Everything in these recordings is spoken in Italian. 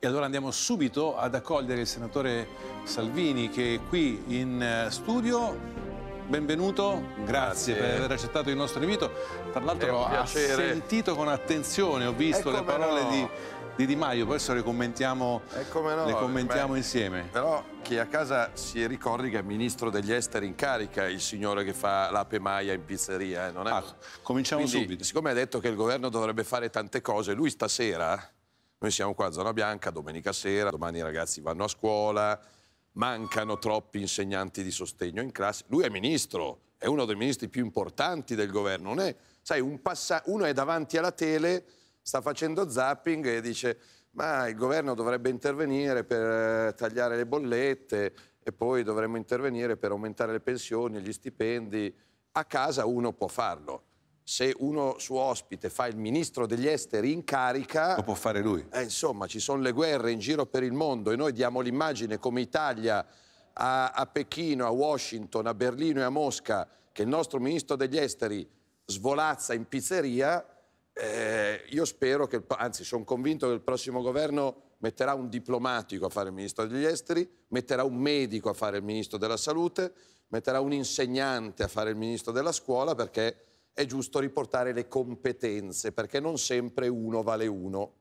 E allora andiamo subito ad accogliere il senatore Salvini che è qui in eh, studio. Benvenuto, grazie, grazie. per aver accettato il nostro invito. Tra l'altro ha sentito con attenzione, ho visto le parole no. di, di, Di Maio, poi adesso le commentiamo, no. le commentiamo Beh, insieme. Però chi a casa si ricordi che è ministro degli esteri in carica il signore che fa l'ape maia in pizzeria. Eh, non è... ah, cominciamo Quindi, subito. Siccome ha detto che il governo dovrebbe fare tante cose, lui stasera noi siamo qua a Zona Bianca domenica sera, domani i ragazzi vanno a scuola, mancano troppi insegnanti di sostegno in classe. Lui è ministro, è uno dei ministri più importanti del governo. Non è, sai, un passa... uno è davanti alla tele, sta facendo zapping e dice ma il governo dovrebbe intervenire per eh, tagliare le bollette e poi dovremmo intervenire per aumentare le pensioni, gli stipendi. A casa uno può farlo se uno suo ospite fa il ministro degli esteri in carica... Lo può fare lui. Eh, insomma, ci sono le guerre in giro per il mondo e noi diamo l'immagine come Italia a, a Pechino, a Washington, a Berlino e a Mosca che il nostro ministro degli esteri svolazza in pizzeria. Eh, io spero che, anzi sono convinto che il prossimo governo metterà un diplomatico a fare il ministro degli esteri, metterà un medico a fare il ministro della salute, metterà un insegnante a fare il ministro della scuola perché è giusto riportare le competenze, perché non sempre uno vale uno.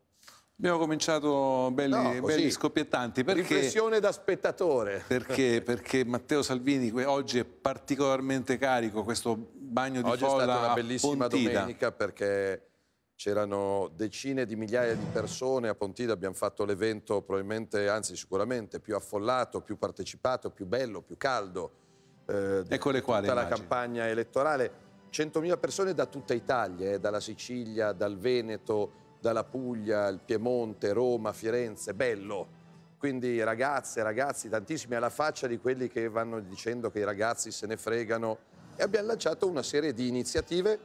Abbiamo cominciato belli, no, belli scoppiettanti. Perché, Riflessione da spettatore. Perché, perché, Matteo Salvini oggi è particolarmente carico, questo bagno di oggi folla Oggi è stata una bellissima Pontida. domenica perché c'erano decine di migliaia di persone a Pontida, abbiamo fatto l'evento probabilmente, anzi sicuramente, più affollato, più partecipato, più bello, più caldo eh, ecco di le tutta la campagna elettorale 100.000 persone da tutta Italia, eh, dalla Sicilia, dal Veneto, dalla Puglia, il Piemonte, Roma, Firenze, bello. Quindi ragazze, ragazzi, tantissimi alla faccia di quelli che vanno dicendo che i ragazzi se ne fregano. E abbiamo lanciato una serie di iniziative.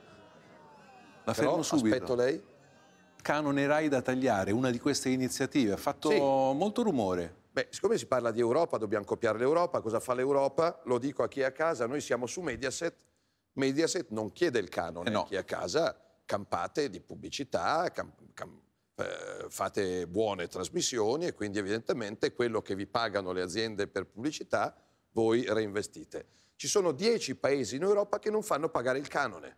La fermo Però, subito. Aspetto lei. Canone Rai da tagliare, una di queste iniziative, ha fatto sì. molto rumore. Beh, siccome si parla di Europa, dobbiamo copiare l'Europa. Cosa fa l'Europa? Lo dico a chi è a casa, noi siamo su Mediaset Mediaset non chiede il canone, eh no. chi è a casa campate di pubblicità, cam, cam, eh, fate buone trasmissioni e quindi evidentemente quello che vi pagano le aziende per pubblicità voi reinvestite. Ci sono dieci paesi in Europa che non fanno pagare il canone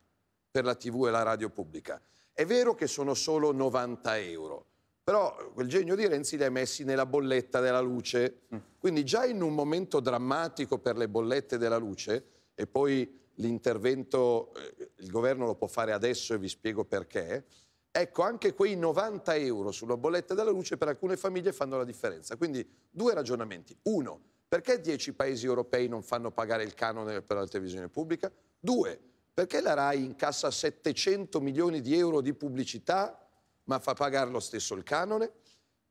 per la TV e la radio pubblica. È vero che sono solo 90 euro, però quel genio di Renzi li ha messi nella bolletta della luce. Mm. Quindi già in un momento drammatico per le bollette della luce, e poi l'intervento eh, il governo lo può fare adesso e vi spiego perché. Ecco, anche quei 90 euro sulla bolletta della luce per alcune famiglie fanno la differenza. Quindi due ragionamenti. Uno, perché dieci paesi europei non fanno pagare il canone per la televisione pubblica? Due, perché la RAI incassa 700 milioni di euro di pubblicità ma fa pagare lo stesso il canone?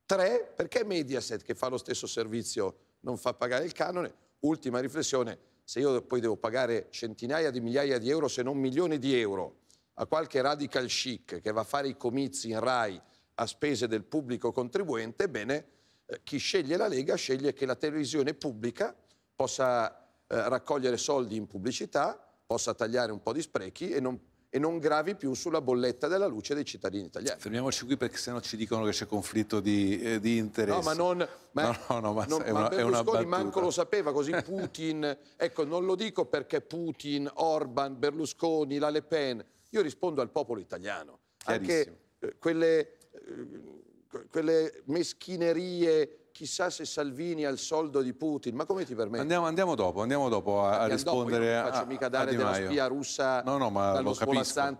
Tre, perché Mediaset che fa lo stesso servizio non fa pagare il canone? Ultima riflessione, se io poi devo pagare centinaia di migliaia di euro, se non milioni di euro, a qualche radical chic che va a fare i comizi in RAI a spese del pubblico contribuente, bene, eh, chi sceglie la Lega sceglie che la televisione pubblica possa eh, raccogliere soldi in pubblicità, possa tagliare un po' di sprechi e non e non gravi più sulla bolletta della luce dei cittadini italiani. Fermiamoci qui perché sennò ci dicono che c'è conflitto di, eh, di interessi. No, ma non... Ma, no, no, no, ma non, è una, ma Berlusconi è manco lo sapeva, così Putin... ecco, non lo dico perché Putin, Orban, Berlusconi, la Le Pen... Io rispondo al popolo italiano. Anche eh, quelle, eh, quelle meschinerie chissà se Salvini ha il soldo di Putin, ma come ti permetti? Andiamo, andiamo dopo, andiamo dopo a, a rispondere dopo, io non faccio mica dare della spia russa no, no, ma dallo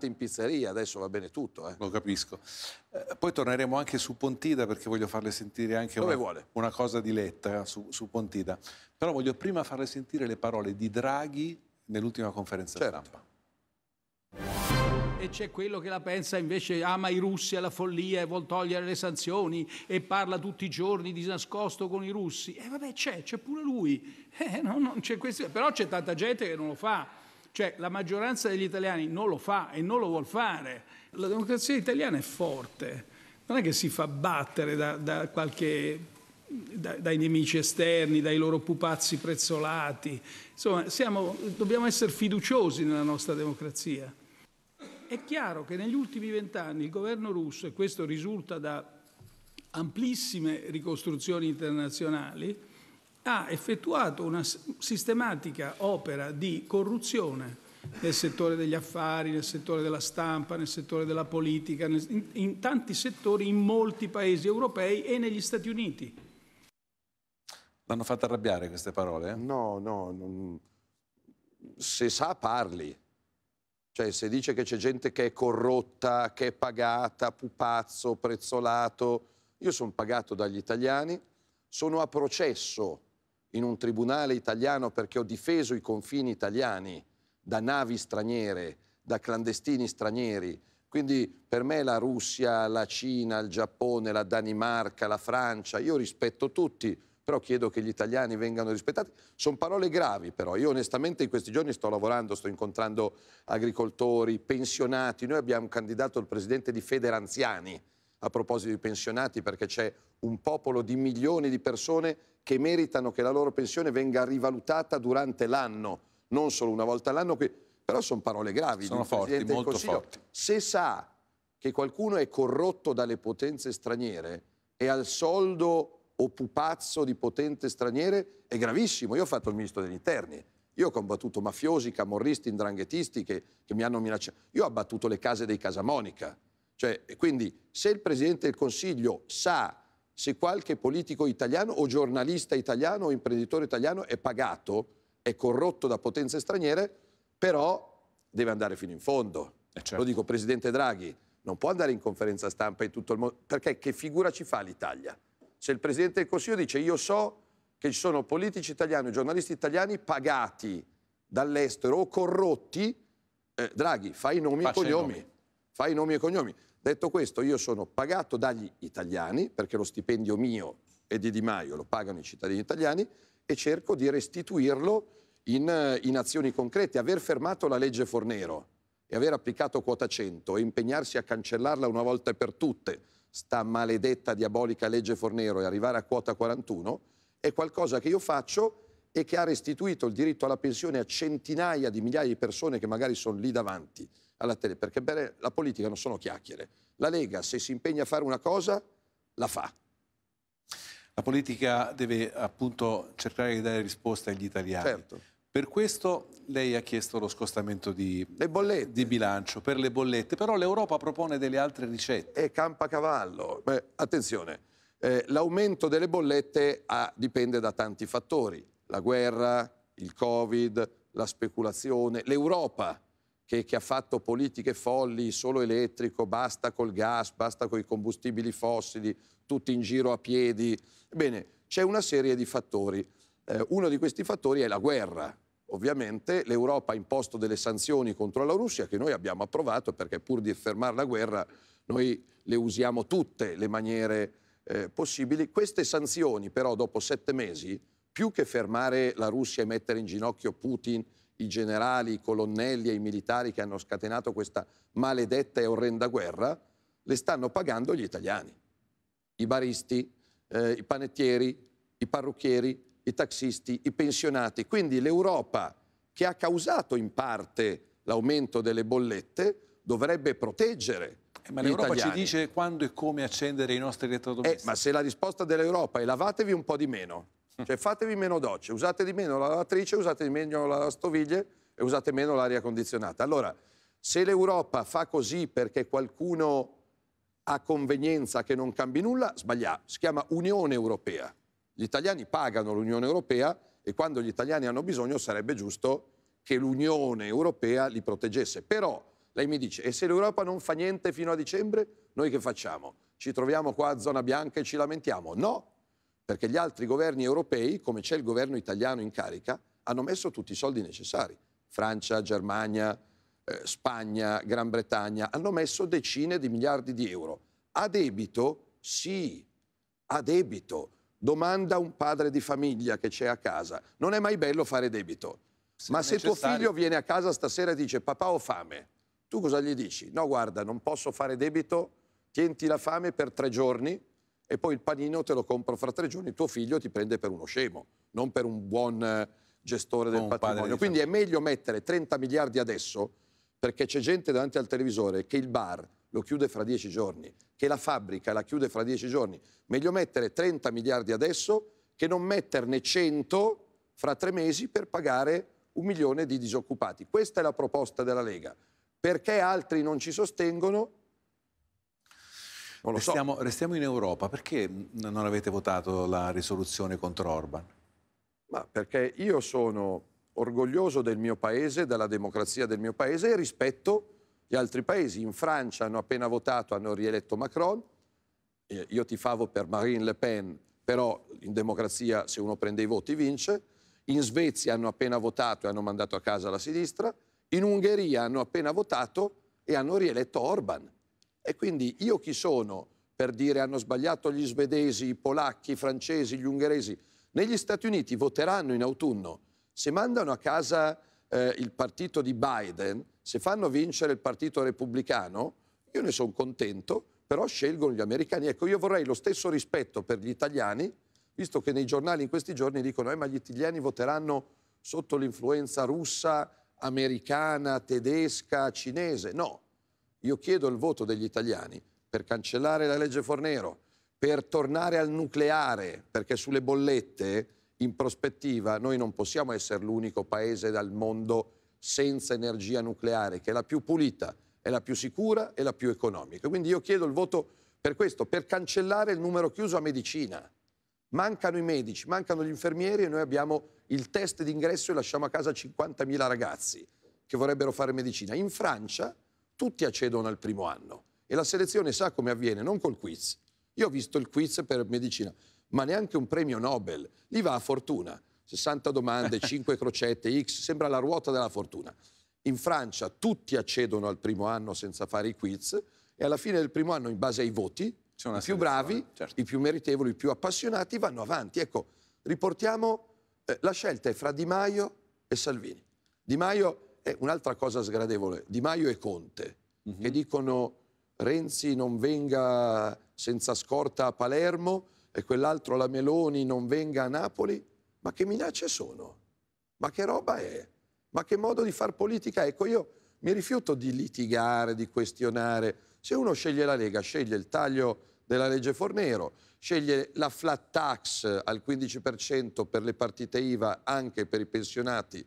in pizzeria, adesso va bene tutto. Eh. Lo capisco. Eh, poi torneremo anche su Pontida perché voglio farle sentire anche una, una, cosa di Letta eh, su, su, Pontida, però voglio prima farle sentire le parole di Draghi nell'ultima conferenza certo. stampa e c'è quello che la pensa invece ama i russi alla follia e vuol togliere le sanzioni e parla tutti i giorni di nascosto con i russi. E eh, vabbè c'è, c'è pure lui. Eh, no, no, c'è questo... Però c'è tanta gente che non lo fa. Cioè la maggioranza degli italiani non lo fa e non lo vuol fare. La democrazia italiana è forte, non è che si fa battere da, da qualche dai nemici esterni, dai loro pupazzi prezzolati. Insomma, siamo, dobbiamo essere fiduciosi nella nostra democrazia. È chiaro che negli ultimi vent'anni il governo russo, e questo risulta da amplissime ricostruzioni internazionali, ha effettuato una sistematica opera di corruzione nel settore degli affari, nel settore della stampa, nel settore della politica, in, in tanti settori, in molti paesi europei e negli Stati Uniti. L'hanno fatta arrabbiare queste parole? No, no, non... se sa parli. Cioè, se dice che c'è gente che è corrotta, che è pagata, pupazzo, prezzolato. Io sono pagato dagli italiani, sono a processo in un tribunale italiano perché ho difeso i confini italiani da navi straniere, da clandestini stranieri. Quindi per me la Russia, la Cina, il Giappone, la Danimarca, la Francia, io rispetto tutti però chiedo che gli italiani vengano rispettati. Sono parole gravi però, io onestamente in questi giorni sto lavorando, sto incontrando agricoltori, pensionati, noi abbiamo candidato il presidente di Federanziani a proposito di pensionati perché c'è un popolo di milioni di persone che meritano che la loro pensione venga rivalutata durante l'anno, non solo una volta all'anno, però sono parole gravi. Sono forti, molto forti. Se sa che qualcuno è corrotto dalle potenze straniere e al soldo o pupazzo di potente straniere è gravissimo. Io ho fatto il ministro degli interni. Io ho combattuto mafiosi, camorristi, indranghetisti che, che mi hanno minacciato. Io ho abbattuto le case dei Casamonica. Cioè, quindi, se il Presidente del Consiglio sa se qualche politico italiano o giornalista italiano o imprenditore italiano è pagato, è corrotto da potenze straniere, però deve andare fino in fondo. Eh certo. Lo dico, Presidente Draghi, non può andare in conferenza stampa in tutto il mondo, perché che figura ci fa l'Italia? se il Presidente del Consiglio dice io so che ci sono politici italiani, giornalisti italiani pagati dall'estero o corrotti, eh, Draghi, fai i nomi Faccia e cognomi. Fai i nomi e cognomi. Detto questo, io sono pagato dagli italiani, perché lo stipendio mio e di Di Maio lo pagano i cittadini italiani, e cerco di restituirlo in, eh, in azioni concrete. Aver fermato la legge Fornero e aver applicato quota 100 e impegnarsi a cancellarla una volta per tutte, sta maledetta, diabolica legge Fornero e arrivare a quota 41, è qualcosa che io faccio e che ha restituito il diritto alla pensione a centinaia di migliaia di persone che magari sono lì davanti alla tele, perché bene, la politica non sono chiacchiere. La Lega, se si impegna a fare una cosa, la fa. La politica deve appunto cercare di dare risposta agli italiani. Certo. Per questo lei ha chiesto lo scostamento di, di, bilancio per le bollette, però l'Europa propone delle altre ricette. E campacavallo. Beh, attenzione, eh, l'aumento delle bollette ha, ah, dipende da tanti fattori. La guerra, il Covid, la speculazione, l'Europa che, che, ha fatto politiche folli, solo elettrico, basta col gas, basta con i combustibili fossili, tutti in giro a piedi. Bene, c'è una serie di fattori. Eh, uno di questi fattori è la guerra. Ovviamente l'Europa ha imposto delle sanzioni contro la Russia che noi abbiamo approvato perché pur di fermare la guerra noi le usiamo tutte le maniere eh, possibili. Queste sanzioni però dopo sette mesi, più che fermare la Russia e mettere in ginocchio Putin, i generali, i colonnelli e i militari che hanno scatenato questa maledetta e orrenda guerra, le stanno pagando gli italiani. I baristi, eh, i panettieri, i parrucchieri, i taxisti, i pensionati. Quindi l'Europa che ha causato in parte l'aumento delle bollette dovrebbe proteggere. Eh, ma l'Europa ci dice quando e come accendere i nostri elettrodomestici. Eh, ma se la risposta dell'Europa è lavatevi un po' di meno, hm. cioè fatevi meno docce, usate di meno la lavatrice, usate di meno la stoviglie e usate meno l'aria condizionata. Allora, se l'Europa fa così perché qualcuno ha convenienza che non cambi nulla, sbaglia. Si chiama Unione Europea. Gli italiani pagano l'Unione Europea e quando gli italiani hanno bisogno sarebbe giusto che l'Unione Europea li proteggesse. Però lei mi dice, e se l'Europa non fa niente fino a dicembre, noi che facciamo? Ci troviamo qua a zona bianca e ci lamentiamo? No, perché gli altri governi europei, come c'è il governo italiano in carica, hanno messo tutti i soldi necessari. Francia, Germania, eh, Spagna, Gran Bretagna hanno messo decine di miliardi di euro. A debito? Sì, a debito Domanda un padre di famiglia che c'è a casa. Non è mai bello fare debito. Se Ma se necessario. tuo figlio viene a casa stasera e dice papà ho fame, tu cosa gli dici? No, guarda, non posso fare debito, tienti la fame per tre giorni e poi il panino te lo compro fra tre giorni. Tuo figlio ti prende per uno scemo, non per un buon eh, gestore del patrimonio. Quindi è meglio mettere 30 miliardi adesso perché c'è gente davanti al televisore che il bar lo chiude fra dieci giorni che la fabbrica la chiude fra dieci giorni. Meglio mettere 30 miliardi adesso che non metterne 100 fra tre mesi per pagare un milione di disoccupati. Questa è la proposta della Lega. Perché altri non ci sostengono? Non restiamo, so. restiamo in Europa. Perché non avete votato la risoluzione contro Orban? Ma perché io sono orgoglioso del mio paese, della democrazia del mio paese e rispetto gli altri paesi. In Francia hanno appena votato, hanno rieletto Macron. Eh, io ti favo per Marine Le Pen, però in democrazia se uno prende i voti vince. In Svezia hanno appena votato e hanno mandato a casa la sinistra. In Ungheria hanno appena votato e hanno rieletto Orban. E quindi io chi sono per dire hanno sbagliato gli svedesi, i polacchi, i francesi, gli ungheresi? Negli Stati Uniti voteranno in autunno. Se mandano a casa eh, il partito di Biden, se fanno vincere il partito repubblicano, io ne sono contento, però scelgono gli americani. Ecco, io vorrei lo stesso rispetto per gli italiani, visto che nei giornali in questi giorni dicono eh, ma gli italiani voteranno sotto l'influenza russa, americana, tedesca, cinese. No, io chiedo il voto degli italiani per cancellare la legge Fornero, per tornare al nucleare, perché sulle bollette in prospettiva noi non possiamo essere l'unico paese dal mondo senza energia nucleare, che è la più pulita, è la più sicura e la più economica. Quindi io chiedo il voto per questo, per cancellare il numero chiuso a medicina. Mancano i medici, mancano gli infermieri e noi abbiamo il test d'ingresso e lasciamo a casa 50.000 ragazzi che vorrebbero fare medicina. In Francia tutti accedono al primo anno e la selezione sa come avviene, non col quiz. Io ho visto il quiz per medicina ma neanche un premio Nobel, Lì va a fortuna. 60 domande, 5 crocette, X, sembra la ruota della fortuna. In Francia tutti accedono al primo anno senza fare i quiz e alla fine del primo anno, in base ai voti, i più bravi, certo. i più meritevoli, i più appassionati vanno avanti. Ecco, riportiamo, eh, la scelta è fra Di Maio e Salvini. Di Maio è un'altra cosa sgradevole, Di Maio e Conte, mm-hmm. che mhm. dicono Renzi non venga senza scorta a Palermo e quell'altro la Meloni non venga a Napoli, ma che minacce sono? Ma che roba è? Ma che modo di far politica? Ecco, io mi rifiuto di litigare, di questionare. Se uno sceglie la Lega, sceglie il taglio della legge Fornero, sceglie la flat tax al 15% per le partite IVA anche per i pensionati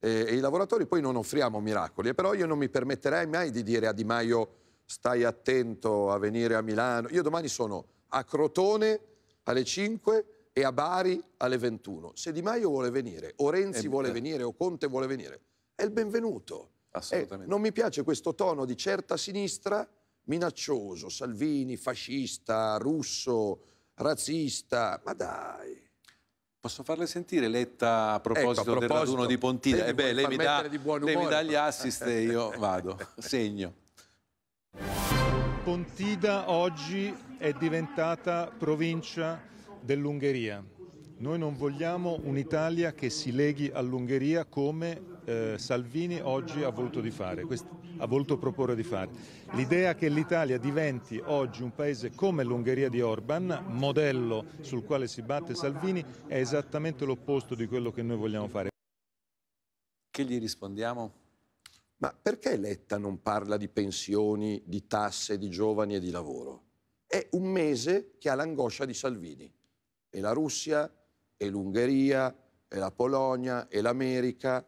e, eh, e i lavoratori, poi non offriamo miracoli. Eh, però io non mi permetterei mai di dire a Di Maio stai attento a venire a Milano. Io domani sono a Crotone alle 5 e a Bari alle 21. Se Di Maio vuole venire, o Renzi eh, vuole eh. venire, o Conte vuole venire, è il benvenuto. Eh, Assolutamente. Eh, non mi piace questo tono di certa sinistra minaccioso, Salvini, fascista, russo, razzista, ma dai. Posso farle sentire Letta a proposito, ecco, proposito del raduno di Pontida? Eh beh, lei mi, dà, umore, lei mi dà gli assist e io vado, segno. Pontida oggi è diventata provincia dell'Ungheria. Noi non vogliamo un'Italia che si leghi all'Ungheria come eh, Salvini oggi ha voluto, fare, quest- ha voluto proporre di fare. L'idea che l'Italia diventi oggi un paese come l'Ungheria di Orban, modello sul quale si batte Salvini, è esattamente l'opposto di quello che noi vogliamo fare. Che gli rispondiamo? Ma perché Letta non parla di pensioni, di tasse, di giovani e di lavoro? È un mese che ha l'angoscia di Salvini. E la Russia, e l'Ungheria, e la Polonia, e l'America.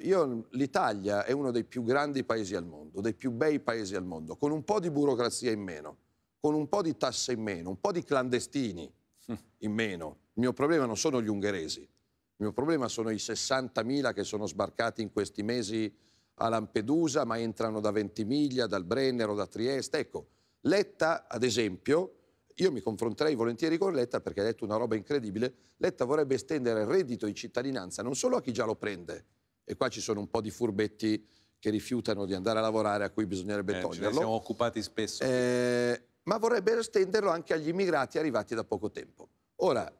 Io, L'Italia è uno dei più grandi paesi al mondo, dei più bei paesi al mondo, con un po' di burocrazia in meno, con un po' di tasse in meno, un po' di clandestini in meno. Il mio problema non sono gli ungheresi, il mio problema sono i 60.000 che sono sbarcati in questi mesi a Lampedusa, ma entrano da Ventimiglia, dal Brennero, da Trieste. Ecco, Letta, ad esempio, io mi confronterei volentieri con Letta perché ha detto una roba incredibile, Letta vorrebbe estendere il reddito di cittadinanza non solo a chi già lo prende, e qua ci sono un po' di furbetti che rifiutano di andare a lavorare, a cui bisognerebbe eh, toglierlo. Ci siamo occupati spesso. Eh, ma vorrebbe estenderlo anche agli immigrati arrivati da poco tempo. Ora,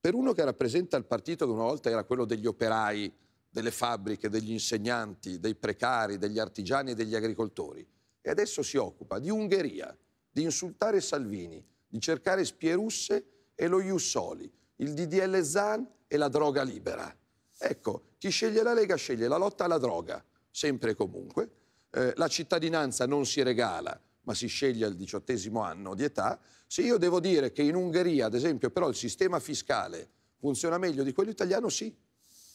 per uno che rappresenta il partito che una volta era quello degli operai, delle fabbriche, degli insegnanti, dei precari, degli artigiani e degli agricoltori, e adesso si occupa di Ungheria, di insultare Salvini, di cercare spie russe e lo Jussoli, il DDL Zan e la droga libera. Ecco, chi sceglie la Lega sceglie la lotta alla droga, sempre e comunque. Eh, la cittadinanza non si regala, ma si sceglie al diciottesimo anno di età. Se io devo dire che in Ungheria, ad esempio, però il sistema fiscale funziona meglio di quello italiano, sì.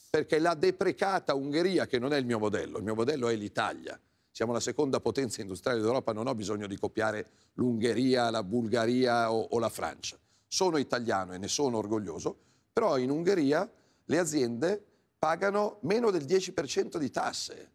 Perché la deprecata Ungheria, che non è il mio modello, il mio modello è l'Italia, siamo la seconda potenza industriale d'Europa, non ho bisogno di copiare l'Ungheria, la Bulgaria o, o la Francia. Sono italiano e ne sono orgoglioso, però in Ungheria le aziende pagano meno del 10% di tasse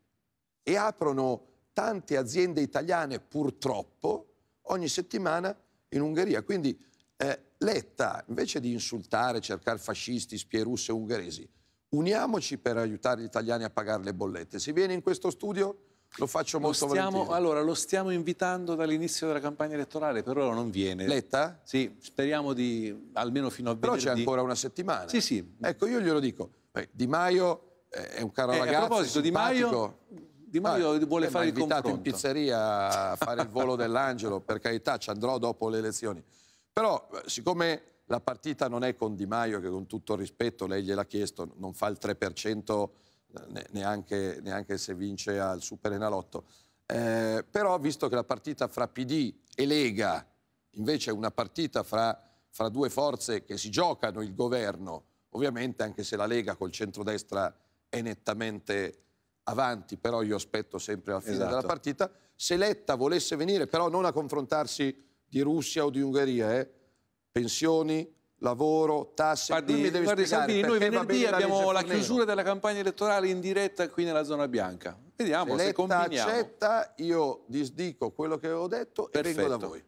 e aprono tante aziende italiane purtroppo ogni settimana in Ungheria. Quindi eh, Letta, invece di insultare, cercare fascisti, spie russe, ungheresi, uniamoci per aiutare gli italiani a pagare le bollette. Si viene in questo studio lo faccio molto stiamo, volentieri. Allora, lo stiamo invitando dall'inizio della campagna elettorale, per ora non viene. Letta? Sì, speriamo di, almeno fino a Però venerdì. Però c'è ancora una settimana. Sì, sì. Ecco, io glielo dico. Di Maio eh, è un caro eh, ragazzo, A proposito, Di Maio... Di Maio ah, vuole eh, fare il confronto. invitato in pizzeria a fare il volo dell'angelo, per carità, ci andrò dopo le elezioni. Però, eh, siccome la partita non è con Di Maio, che con tutto il rispetto, lei gliel'ha chiesto, non fa il 3% neanche, neanche se vince al Super Enalotto. Eh, però visto che la partita fra PD e Lega invece è una partita fra, fra, due forze che si giocano il governo, ovviamente anche se la Lega col centrodestra è nettamente avanti, però io aspetto sempre la fine esatto. della partita, se Letta volesse venire però non a confrontarsi di Russia o di Ungheria, eh, pensioni, lavoro, tasse. Ma lui, deve guardi, Salvini, noi venerdì abbiamo la, la chiusura della campagna elettorale in diretta qui nella zona bianca. Vediamo se, se combiniamo. accetta, io disdico quello che avevo detto Perfetto. e vengo da voi.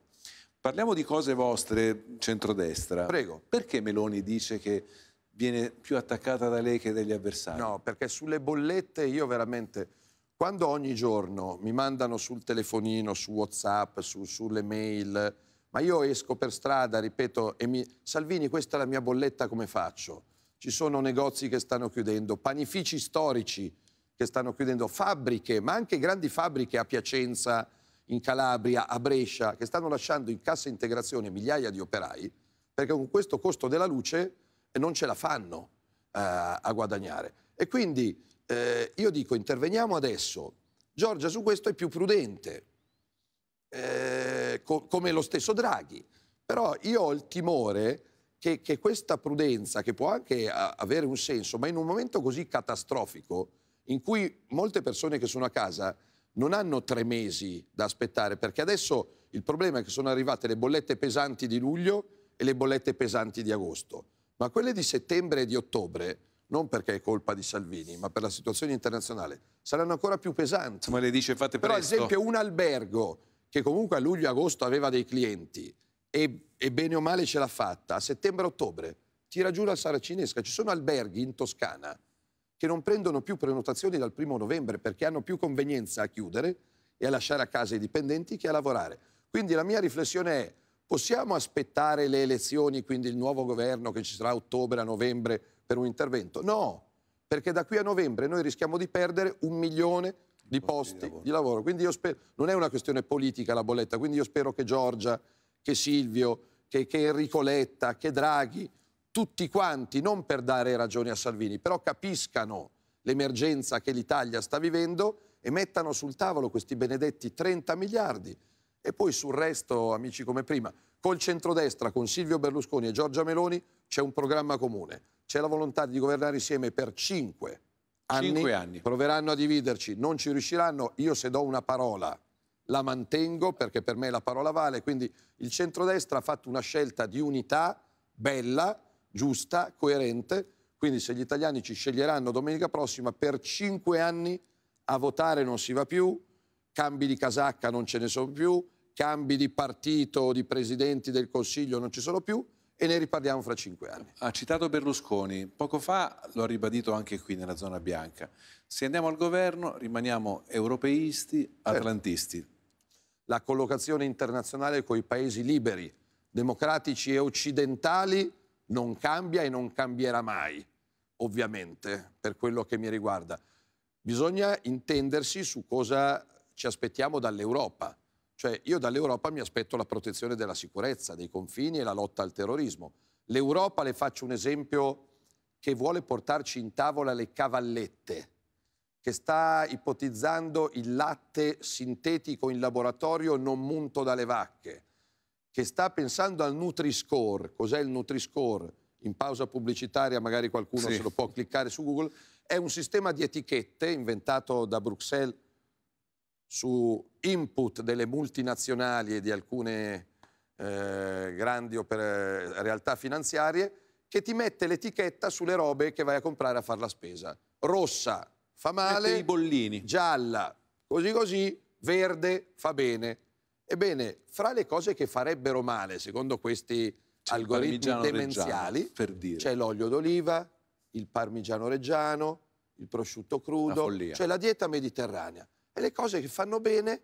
Parliamo di cose vostre, centrodestra. Prego. Perché Meloni dice che viene più attaccata da lei che dagli avversari? No, perché sulle bollette io veramente... Quando ogni giorno mi mandano sul telefonino, su WhatsApp, su, sulle mail ma io esco per strada, ripeto, e mi... Salvini, questa è la mia bolletta, come faccio? Ci sono negozi che stanno chiudendo, panifici storici che stanno chiudendo, fabbriche, ma anche grandi fabbriche a Piacenza, in Calabria, a Brescia, che stanno lasciando in cassa integrazione migliaia di operai, perché con questo costo della luce eh, non ce la fanno eh, a guadagnare. E quindi eh, io dico interveniamo adesso. Giorgia su questo è più prudente, eh, co- come lo stesso Draghi. Però io ho il timore che, che questa prudenza, che può anche a- avere un senso, ma in un momento così catastrofico, in cui molte persone che sono a casa non hanno tre mesi da aspettare, perché adesso il problema è che sono arrivate le bollette pesanti di luglio e le bollette pesanti di agosto, ma quelle di settembre e di ottobre non perché è colpa di Salvini, ma per la situazione internazionale, saranno ancora più pesanti. Come lei dice, fate presto. Però, esempio, un albergo che comunque a luglio-agosto e aveva dei clienti e, e, bene o male ce l'ha fatta, a settembre-ottobre tira giù la saracinesca. Ci sono alberghi in Toscana che non prendono più prenotazioni dal primo novembre perché hanno più convenienza a chiudere e a lasciare a casa i dipendenti che a lavorare. Quindi la mia riflessione è, possiamo aspettare le elezioni, quindi il nuovo governo che ci sarà a ottobre, a novembre, per un intervento? No, perché da qui a novembre noi rischiamo di perdere un milione di posti di lavoro. Di lavoro. Quindi io non è una questione politica la bolletta, quindi io spero che Giorgia, che Silvio, che, che Enrico Letta, che Draghi, tutti quanti, non per dare ragioni a Salvini, però capiscano l'emergenza che l'Italia sta vivendo e mettano sul tavolo questi benedetti 30 miliardi. E poi sul resto, amici come prima, col centrodestra, con Silvio Berlusconi e Giorgia Meloni, c'è un programma comune. C'è la volontà di governare insieme per 5 anni, anni, proveranno a dividerci, non ci riusciranno, io se do una parola la mantengo perché per me la parola vale, quindi il centrodestra ha fatto una scelta di unità bella, giusta, coerente, quindi se gli italiani ci sceglieranno domenica prossima per cinque anni a votare non si va più, cambi di casacca non ce ne sono più, cambi di partito, o di presidenti del Consiglio non ci sono più, e ne riparliamo fra cinque anni. Ha citato Berlusconi, poco fa lo ha ribadito anche qui nella zona bianca. Se andiamo al governo rimaniamo europeisti, certo. atlantisti. La collocazione internazionale con i paesi liberi, democratici e occidentali non cambia e non cambierà mai, ovviamente, per quello che mi riguarda. Bisogna intendersi su cosa ci aspettiamo dall'Europa. Cioè io dall'Europa mi aspetto la protezione della sicurezza, dei confini e la lotta al terrorismo. L'Europa, le faccio un esempio, che vuole portarci in tavola le cavallette, che sta ipotizzando il latte sintetico in laboratorio non munto dalle vacche, che sta pensando al Nutri-Score. Cos'è il Nutri-Score? In pausa pubblicitaria magari qualcuno sì. se lo può cliccare su Google. È un sistema di etichette inventato da Bruxelles su input delle multinazionali e di alcune eh, grandi realtà finanziarie che ti mette l'etichetta sulle robe che vai a comprare a fare la spesa. Rossa fa male, i bollini. gialla così così, verde fa bene. Ebbene, fra le cose che farebbero male, secondo questi algoritmi demenziali, c'è l'olio d'oliva, il parmigiano reggiano, il prosciutto crudo, c'è la dieta mediterranea. E le cose che fanno bene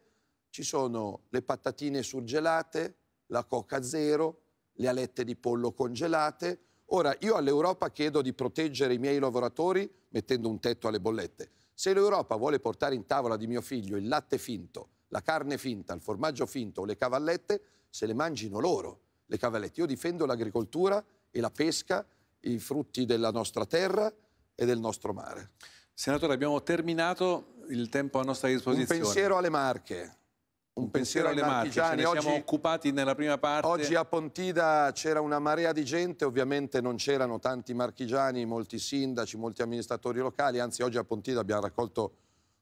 ci sono le patatine surgelate, la coca zero, le alette di pollo congelate. Ora, io all'Europa chiedo di proteggere i miei lavoratori mettendo un tetto alle bollette. Se l'Europa vuole portare in tavola di mio figlio il latte finto, la carne finta, il formaggio finto o le cavallette, se le mangino loro, le cavallette. Io difendo l'agricoltura e la pesca, i frutti della nostra terra e del nostro mare. Senatore, abbiamo terminato il tempo a nostra disposizione. Un pensiero alle Marche. Un, un pensiero, pensiero alle Marche, ce ne oggi, siamo occupati nella prima parte. Oggi a Pontida c'era una marea di gente, ovviamente non c'erano tanti marchigiani, molti sindaci, molti amministratori locali, anzi oggi a Pontida abbiamo raccolto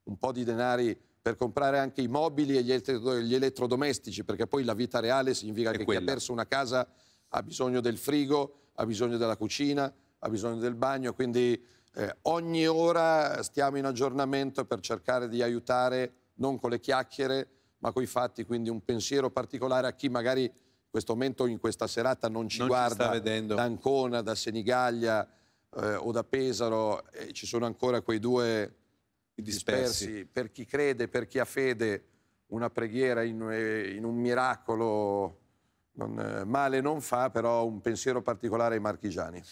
un po' di denari per comprare anche i mobili e gli, elettro, gli elettrodomestici, perché poi la vita reale significa è che quella. chi ha perso una casa ha bisogno del frigo, ha bisogno della cucina, ha bisogno del bagno, quindi eh, ogni ora stiamo in aggiornamento per cercare di aiutare non con le chiacchiere ma con i fatti, quindi un pensiero particolare a chi magari in questo momento, in questa serata, non ci non guarda ci da Ancona, da Senigallia eh, o da Pesaro, eh, ci sono ancora quei due dispersi. dispersi. Per chi crede, per chi ha fede, una preghiera in, eh, in un miracolo non, eh, male non fa, però un pensiero particolare ai marchigiani.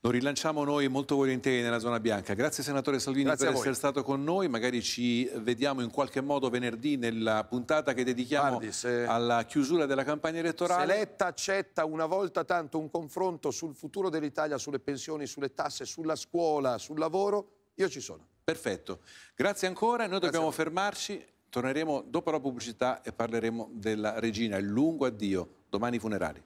Lo rilanciamo noi molto volentieri nella zona bianca. Grazie senatore Salvini Grazie per essere stato con noi. Magari ci vediamo in qualche modo venerdì nella puntata che dedichiamo Guardi, se... alla chiusura della campagna elettorale. Se Letta accetta una volta tanto un confronto sul futuro dell'Italia, sulle pensioni, sulle tasse, sulla scuola, sul lavoro, io ci sono. Perfetto. Grazie ancora. Noi Grazie dobbiamo fermarci Torneremo dopo la pubblicità e parleremo della regina, il lungo addio, domani i funerali.